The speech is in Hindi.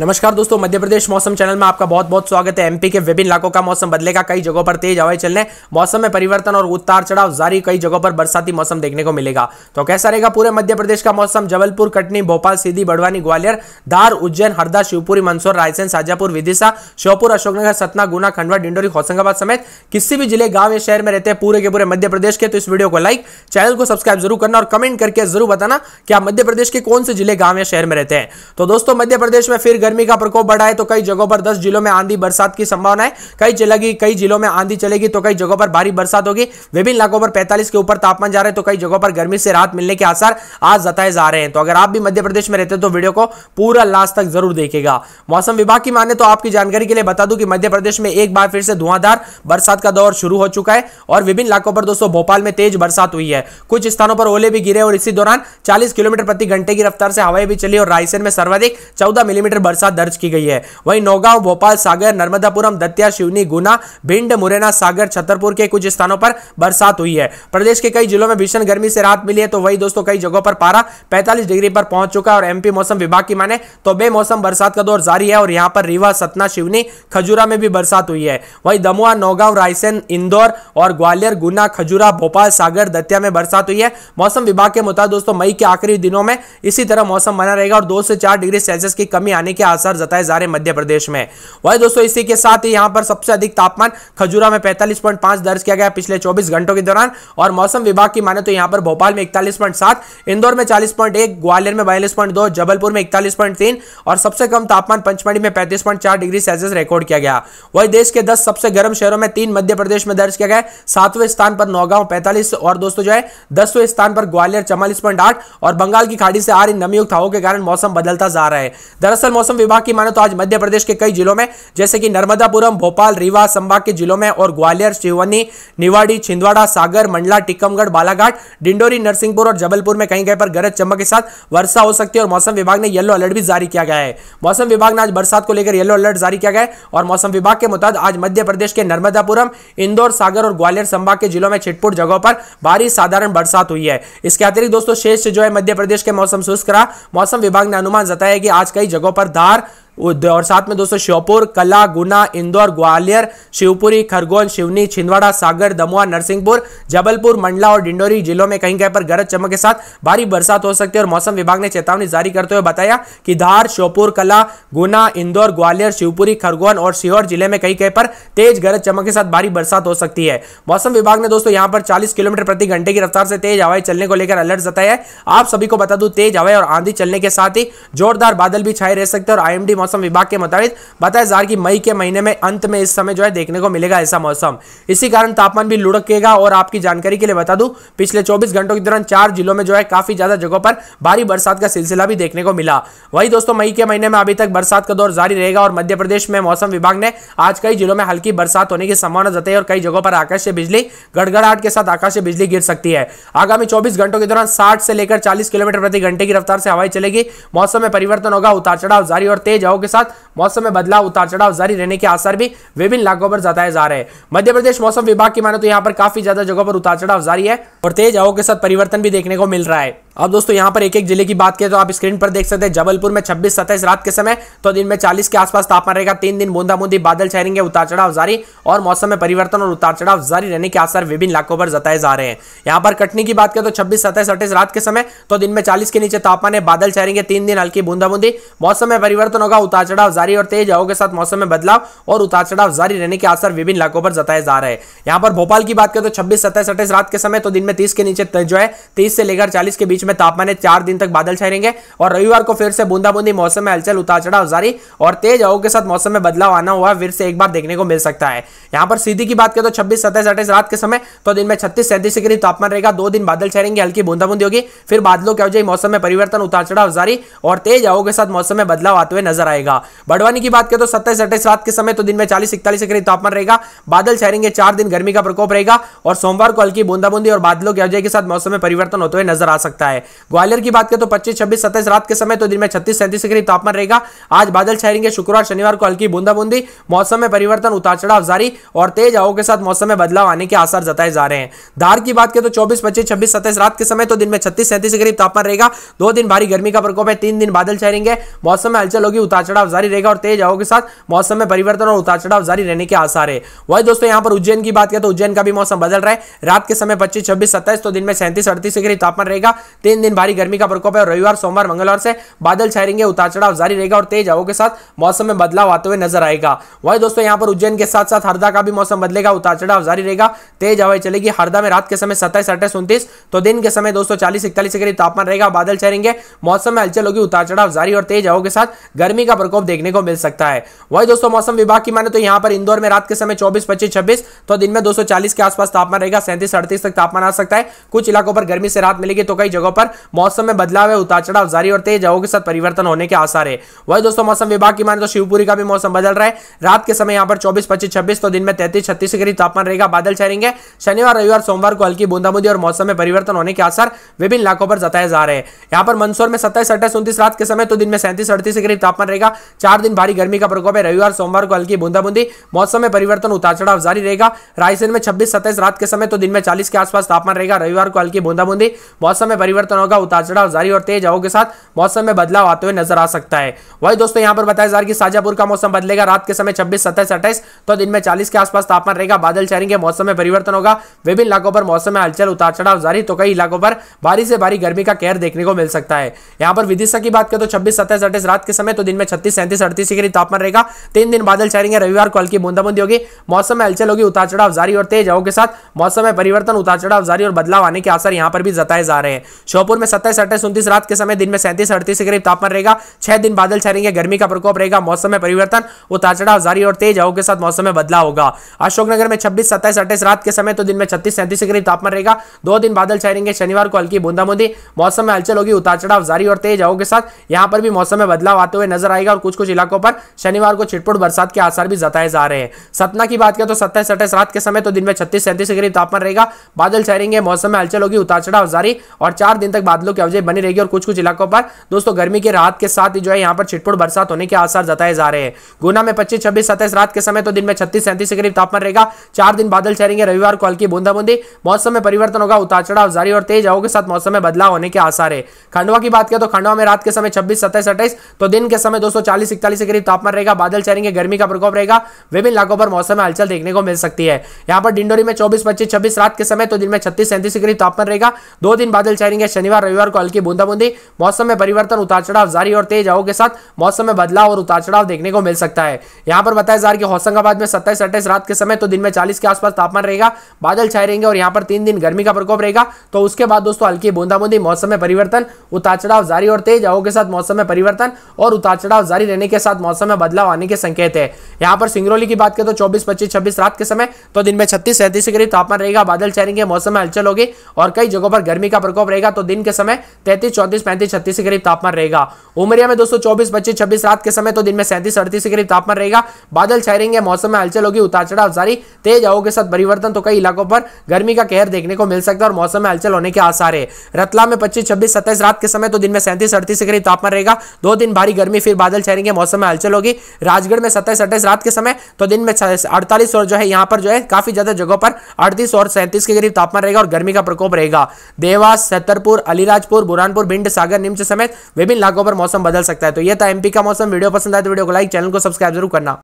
नमस्कार दोस्तों मध्य प्रदेश मौसम चैनल में आपका बहुत बहुत स्वागत है एमपी के विभिन्न इलाकों का मौसम बदलेगा कई जगहों पर तेज हवाएं चलने मौसम में परिवर्तन और उतार चढ़ाव जारी कई जगहों पर बरसाती मौसम देखने को मिलेगा तो कैसा रहेगा पूरे मध्य प्रदेश का मौसम जबलपुर कटनी भोपाल सीधी बड़वानी ग्वालियर धार उज्जैन हरदा शिवपुरी मंदसौर रायसेन शाजापुर विदिशा श्योपुर अशोकनगर सतना गुना खंडवा डिंडोरी होशंगाबाद समेत किसी भी जिले गांव या शहर में रहते हैं पूरे के पूरे मध्य प्रदेश के तो इस वीडियो को लाइक चैनल को सब्सक्राइब जरूर करना और कमेंट करके जरूर बताना कि आप मध्य प्रदेश के कौन से जिले गांव या शहर में रहते हैं तो दोस्तों मध्य प्रदेश में फिर गर्मी का प्रकोप बढ़ा है तो कई जगहों पर दस जिलों में आंधी बरसात की संभावना है कई चलेगी कई जिलों में आंधी चलेगी तो कई जगहों पर भारी बरसात होगी विभिन्न इलाकों पर पैंतालीस के ऊपर तापमान जा रहे हैं तो कई जगहों पर गर्मी से राहत मिलने के आसार आज जताए जा रहे हैं तो अगर आप भी मध्य प्रदेश में रहते हो तो वीडियो को पूरा लास्ट तक जरूर देखेगा मौसम विभाग की माने तो आपकी जानकारी के लिए बता दू की मध्य प्रदेश में एक बार फिर से धुआंधार बरसात का दौर शुरू हो चुका है और विभिन्न इलाकों पर दोस्तों भोपाल में तेज बरसात हुई है कुछ स्थानों पर ओले भी गिरे और इसी दौरान चालीस किलोमीटर प्रति घंटे की रफ्तार से हवाएं भी चली और रायसेन में सर्वाधिक चौदह मिलीमीटर बरसात वर्षा दर्ज की गई है वहीं नौगांव भोपाल सागर नर्मदापुरम दतिया शिवनी गुना भिंड मुरैना सागर छतरपुर के कुछ स्थानों पर बरसात हुई है प्रदेश के कई जिलों में भीषण गर्मी से राहत मिली है तो वही दोस्तों कई जगहों पर पारा पैंतालीस डिग्री पर पहुंच चुका है और एमपी मौसम विभाग की माने तो बेमौसम बरसात का दौर जारी है और यहाँ पर रीवा सतना शिवनी खजुरा में भी बरसात हुई है वही दमुआ नौगांव रायसेन इंदौर और ग्वालियर गुना खजुरा भोपाल सागर दतिया में बरसात हुई है मौसम विभाग के मुताबिक दोस्तों मई के आखिरी दिनों में इसी तरह मौसम बना रहेगा और दो से चार डिग्री सेल्सियस की कमी आने के आसार जताए जा रहे मध्य प्रदेश में वही दोस्तों इसी के साथ ही यहाँ पर सबसे अधिक तापमान खजुरा में पैंतालीस दर्ज किया गया पिछले चौबीस घंटों के दौरान और मौसम विभाग की माने तो यहाँ पर भोपाल में इकतालीस इंदौर में चालीस ग्वालियर में बयालीस जबलपुर में इकतालीस और सबसे कम तापमान पंचमढ़ी में पैंतीस डिग्री सेल्सियस रिकॉर्ड किया गया वही देश के दस सबसे गर्म शहरों में तीन मध्य प्रदेश में दर्ज किया गया सातवें स्थान पर नौगांव पैंतालीस और दोस्तों जो है दसवें स्थान पर ग्वालियर चवालीस और बंगाल की खाड़ी से आ रही नमीयुक्त हवाओं के कारण मौसम बदलता जा रहा है दरअसल मौसम विभाग की माने तो आज मध्य प्रदेश के कई जिलों में जैसे कि नर्मदापुरम भोपाल रीवा संभाग के जिलों में और ग्वालियर शिवनी निवाड़ी छिंदवाड़ा सागर मंडला टीकमगढ़ बालाघाट डिंडोरी नरसिंहपुर और जबलपुर में कहीं कहीं पर गरज चमक के साथ वर्षा हो सकती है और मौसम विभाग ने येलो अलर्ट भी जारी किया गया है मौसम विभाग ने आज बरसात को लेकर येलो अलर्ट जारी किया गया है और मौसम विभाग के मुताबिक आज मध्य प्रदेश के नर्मदापुरम इंदौर सागर और ग्वालियर संभाग के जिलों में छिटपुट जगहों पर भारी साधारण बरसात हुई है इसके अतिरिक्त दोस्तों शेष जो है मध्य प्रदेश के मौसम शुष्क रहा मौसम विभाग ने अनुमान जताया कि आज कई जगहों पर लगातार और साथ में दोस्तों श्योपुर कला गुना इंदौर ग्वालियर शिवपुरी खरगोन शिवनी छिंदवाड़ा सागर दमुआ नरसिंहपुर जबलपुर मंडला और डिंडोरी जिलों में कहीं कहीं पर गरज चमक के साथ भारी बरसात हो सकती है और मौसम विभाग ने चेतावनी जारी करते हुए बताया कि धार श्योपुर कला गुना इंदौर ग्वालियर शिवपुरी खरगोन और सीहोर जिले में कहीं कहीं पर तेज गरज चमक के साथ भारी बरसात हो सकती है मौसम विभाग ने दोस्तों यहां पर चालीस किलोमीटर प्रति घंटे की रफ्तार से तेज हवाएं चलने को लेकर अलर्ट जताया है आप सभी को बता दू तेज हवाएं और आंधी चलने के साथ ही जोरदार बादल भी छाए रह सकते हैं और आई मौसम विभाग के मुताबिक बताया जा रहा है कि मई के महीने में अंत में इस समय जो है देखने को मिलेगा ऐसा मौसम इसी कारण तापमान भी लुढ़केगा और आपकी जानकारी के लिए बता दू पिछले चौबीस घंटों के दौरान चार जिलों में जो है काफी ज्यादा जगहों पर भारी बरसात का सिलसिला भी देखने को मिला वही दोस्तों मई के महीने में अभी तक बरसात का दौर जारी रहेगा और मध्य प्रदेश में मौसम विभाग ने आज कई जिलों में हल्की बरसात होने की संभावना जताई और कई जगहों पर आकाशीय बिजली गड़गड़ाहट के साथ आकाशीय बिजली गिर सकती है आगामी चौबीस घंटों के दौरान साठ से लेकर चालीस किलोमीटर प्रति घंटे की रफ्तार से हवाई चलेगी मौसम में परिवर्तन होगा उतार चढ़ाव जारी और तेज हो वर्ताव के साथ मौसम में बदलाव उतार चढ़ाव जारी रहने के आसार भी विभिन्न इलाकों पर जताए जा रहे हैं मध्य प्रदेश मौसम विभाग की माने तो यहाँ पर काफी ज्यादा जगहों पर उतार चढ़ाव जारी है और तेज हवाओं के साथ परिवर्तन भी देखने को मिल रहा है अब दोस्तों यहाँ पर एक एक जिले की बात करें तो आप स्क्रीन पर देख सकते हैं जबलपुर में 26 सत्ताईस रात के समय तो दिन में 40 के आसपास तापमान रहेगा तीन दिन बूंदा बूंदी बादल छहरेंगे उतार चढ़ाव जारी और मौसम में परिवर्तन और उतार चढ़ाव जारी रहने के आसार विभिन्न इलाकों पर जताए जा रहे हैं यहाँ पर कटनी की बात करें तो छब्बीस सत्ताईस अट्ठाईस रात के समय तो दिन में चालीस के नीचे तापमान है बादल छहरेंगे तीन दिन हल्की बूंदा बूंदी मौसम में परिवर्तन होगा उतार चढ़ाव जारी और तेज हवाओं के साथ मौसम में बदलाव और उतार चढ़ाव जारी रहने के आसार विभिन्न इलाकों पर जताए जा रहे हैं यहाँ पर भोपाल की बात करें तो छब्बीस सत्ताईस अट्ठाइस रात के समय तो दिन में तीस के नीचे जो है तीस से लेकर चालीस के बीच में तापमान चार दिन तक बादल छाए रहेंगे और रविवार को फिर से बूंदा बूंदी मौसम में हलचल उतार चढ़ाव जारी और तेज हवाओं के साथ मौसम में बदलाव आना हुआ फिर से एक बार देखने को मिल सकता है यहाँ पर सीधी की बात करें तो छब्बीस सत्ताईस अट्ठाईस रात के समय तो दिन में छत्तीस सैंतीस के करीब तापमान रहेगा दो दिन बादल छहरेंगे हल्की बूंदाबूंदी होगी फिर बादलों के मौसम में परिवर्तन उतार चढ़ाव जारी और तेज हवाओं के साथ मौसम में बदलाव आते हुए नजर आएगा बड़वानी की बात करें तो सत्ताईस अट्ठाईस रात के समय तो दिन में चालीस इकतालीस डिग्री तापमान रहेगा बादल छहरेंगे चार दिन गर्मी का प्रकोप रहेगा और सोमवार को हल्की बूंदाबूंदी और बादलों की अवजय के साथ मौसम में परिवर्तन होते हुए नजर आ सकता है ग्वालियर की बात करें तो पच्चीस छब्बीस सत्ताईस रात के समय तो दिन में छत्तीस सैंतीस डिग्री तापमान रहेगा आज बादल छहरेंगे शुक्रवार शनिवार को हल्की बूंदाबूंदी मौसम में परिवर्तन उतार चढ़ाव जारी और तेज हवाओं के साथ मौसम में बदलाव आने के आसार जताए जा रहे हैं धार की बात करें तो चौबीस पच्चीस छब्बीस सत्ताईस रात के समय तो दिन में छत्तीस सैंतीस के करीब तापमान रहेगा दो दिन भारी गर्मी का प्रकोप है तीन दिन बादल छहरेंगे मौसम में हलचल होगी उतार उतार चढ़ाव जारी रहेगा और तेज हवाओं के साथ मौसम में परिवर्तन और उतार चढ़ाव जारी रहने के आसार है वही दोस्तों यहाँ पर उज्जैन की बात करें तो उज्जैन का भी मौसम बदल रहा है रात के समय पच्चीस छब्बीस सत्ताईस तो दिन में सैंतीस अड़तीस डिग्री तापमान रहेगा तीन दिन भारी गर्मी का प्रकोप है और रविवार सोमवार मंगलवार से बादल छाएंगे उतार चढ़ाव जारी रहेगा और तेज हवाओं के साथ मौसम में बदलाव आते हुए नजर आएगा वही दोस्तों यहाँ पर उज्जैन के साथ साथ हरदा का भी मौसम बदलेगा उतार चढ़ाव जारी रहेगा तेज हवाएं चलेगी हरदा में रात के समय सत्ताईस अट्ठाईस उन्तीस तो दिन के समय दोस्तों चालीस इकतालीस डिग्री तापमान रहेगा बादल छाएंगे मौसम में हलचल होगी उतार चढ़ाव जारी और तेज हवाओं के साथ गर्मी का प्रकोप देखने को मिल सकता है वही दोस्तों मौसम विभाग की माने तो यहाँ पर इंदौर में रात के समय चौबीस पच्चीस छब्बीस तो दिन में दो के आसपास तापमान रहेगा सैंतीस अड़तीस तक तापमान आ सकता है कुछ इलाकों पर गर्मी से रात मिलेगी तो कई जगहों पर मौसम में बदलाव है उतार चढ़ाव जारी और तेज हवाओं के साथ परिवर्तन होने के आसार है वही दोस्तों मौसम विभाग की माने तो शिवपुरी का भी मौसम बदल रहा है रात के समय यहाँ पर चौबीस पच्चीस छब्बीस तो दिन में तैतीस छत्तीस के करीब तापमान रहेगा बादल छहेंगे शनिवार रविवार सोमवार को हल्की बूंदाबूंदी और मौसम में परिवर्तन होने के आसार विभिन्न इलाकों पर जताए जा रहे हैं यहाँ पर मंदसौर में सत्ताईस अट्ठाईस उन्तीस रात के समय तो दिन में सैंतीस अड़तीस के करीब तापमान रहेगा चार दिन भारी गर्मी का प्रकोप है रविवार सोमवार को हल्की बूंदाबूंदी मौसम में परिवर्तन उतार चढ़ाव जारी रहेगा रायसेन में छब्बीस सत्ताईस रात के समय तो दिन में चालीस के आसपास तापमान रहेगा रविवार को हल्की बूंदाबूंदी मौसम में परिवर्तन होगा उतार चढ़ाव जारी और तेज हवा के साथ मौसम में बदलाव आते हुए नजर आ सकता है वही दोस्तों यहाँ पर बताया जा रहा है कि साजापुर का मौसम बदलेगा रात के समय छब्बीस सत्ताईस अट्ठाईस तो दिन में चालीस के आसपास तापमान रहेगा बादल छाएंगे मौसम में परिवर्तन होगा विभिन्न इलाकों पर मौसम में हलचल उतार चढ़ाव जारी तो कई इलाकों पर भारी से भारी गर्मी का कहर देखने को मिल सकता है यहाँ पर विदिशा की बात करें तो छब्बीस सत्ताईस अट्ठाईस रात के समय तो दिन में छत्तीस सैंतीस अड़तीस डिग्री तापमान रहेगा तीन दिन बादल छाएंगे रविवार को हल्की बूंदाबूंदी होगी मौसम में हलचल होगी उतार चढ़ाव जारी और तेज हवा के साथ मौसम में परिवर्तन उतार चढ़ाव जारी और बदलाव आने के आसार यहाँ पर भी जताए जा रहे हैं शोपुर में सत्ताईस अट्ठाईस उन्तीस रात के समय दिन में सैंतीस अड़तीस डिग्री तापमान रहेगा छह दिन बादल छाएंगे गर्मी का प्रकोप रहेगा मौसम में परिवर्तन उतार चढ़ाव जारी और तेज हवा के साथ मौसम में बदलाव होगा अशोकनगर में छब्बीस सत्ताईस अट्ठाईस रात के समय तो दिन में छत्तीस सैंतीस डिग्री तापमान रहेगा दो दिन बादल छाएंगे शनिवार को हल्की बूंदाबूंदी मौसम में हलचल होगी उतार चढ़ाव जारी और तेज हवा के साथ यहाँ पर भी मौसम में बदलाव आते हुए नजर आए रहेगा और कुछ कुछ इलाकों पर शनिवार को छिटपुट बरसात के आसार भी जताए जा रहे हैं सतना की बात करें तो सत्ताईस अट्ठाईस रात के समय तो दिन में छत्तीस सैंतीस डिग्री तापमान रहेगा बादल छहरेंगे मौसम में हलचल होगी उतार चढ़ाव जारी और चार दिन तक बादलों की अवजय बनी रहेगी और कुछ कुछ इलाकों पर दोस्तों गर्मी के रात के साथ ही जो है यहाँ पर छिटपुट बरसात होने के आसार जताए जा रहे हैं गुना में पच्चीस छब्बीस सत्ताईस रात के समय तो दिन में छत्तीस सैंतीस डिग्री तापमान रहेगा चार दिन बादल छहरेंगे रविवार को हल्की बूंदा बूंदी मौसम में परिवर्तन होगा उतार चढ़ाव जारी और तेज हवाओं के साथ मौसम में बदलाव होने के आसार है खंडवा की बात करें तो खंडवा में रात के समय छब्बीस सत्ताईस अट्ठाईस तो दिन के समय दोस्तों चालीस इकतालीस के करीब तापमान रहेगा बादल छाएंगे गर्मी का प्रकोप रहेगा विभिन्न इलाकों पर मौसम में हलचल देखने को मिल सकती है यहाँ पर डिंडोरी में चौबीस पच्चीस छब्बीस रात के समय तो दिन में छत्तीस सैंतीस के करीब तापमान रहेगा दो दिन बादल छाएंगे शनिवार रविवार को हल्की बूंदाबूंदी मौसम में परिवर्तन उतार चढ़ाव जारी और तेज हवा के साथ मौसम में बदलाव और उतार चढ़ाव देखने को मिल सकता है यहाँ पर बताया जा रहा है कि होशंगाबाद में सत्ताईस अट्ठाईस रात के समय तो दिन में चालीस के आसपास तापमान रहेगा बादल छाए रहेंगे और यहाँ पर तीन दिन गर्मी का प्रकोप रहेगा तो उसके बाद दोस्तों हल्की बूंदाबूंदी मौसम में परिवर्तन उतार चढ़ाव जारी और तेज हवा के साथ मौसम में परिवर्तन और उतार चढ़ाव बदलाव जारी रहने के साथ मौसम में बदलाव आने के संकेत है यहाँ पर सिंगरौली की बात करें तो चौबीस पच्चीस छब्बीस रात के समय तो दिन में छत्तीस सैंतीस के करीब तापमान रहेगा बादल छहरेंगे मौसम में हलचल होगी और कई जगहों पर गर्मी का प्रकोप रहेगा तो दिन के समय तैतीस चौतीस पैंतीस छत्तीस के करीब तापमान रहेगा उमरिया में दोस्तों चौबीस पच्चीस छब्बीस रात के समय तो दिन में सैंतीस अड़तीस के करीब तापमान रहेगा बादल छहरेंगे मौसम में हलचल होगी उतार चढ़ाव जारी तेज हवा के साथ परिवर्तन तो कई इलाकों पर गर्मी का कहर देखने को मिल सकता है और मौसम में हलचल होने के आसार है रतला में पच्चीस छब्बीस सत्ताईस रात के समय तो दिन में सैंतीस अड़तीस के करीब तापमान रहेगा दो दिन भारी गर्मी फिर बादल छह रहेंगे मौसम में हलचल होगी राजगढ़ में सत्ताईस अट्ठाईस रात के समय तो दिन में अड़तालीस और जो है यहाँ पर जो है काफी ज्यादा जगहों पर अड़तीस और सैंतीस के करीब तापमान रहेगा और गर्मी का प्रकोप रहेगा देवास छतरपुर अलीराजपुर बुरानपुर भिंड सागर नीमच समेत विभिन्न इलाकों पर मौसम बदल सकता है तो यह था एमपी का मौसम वीडियो पसंद आए तो वीडियो को लाइक चैनल को सब्सक्राइब जरूर करना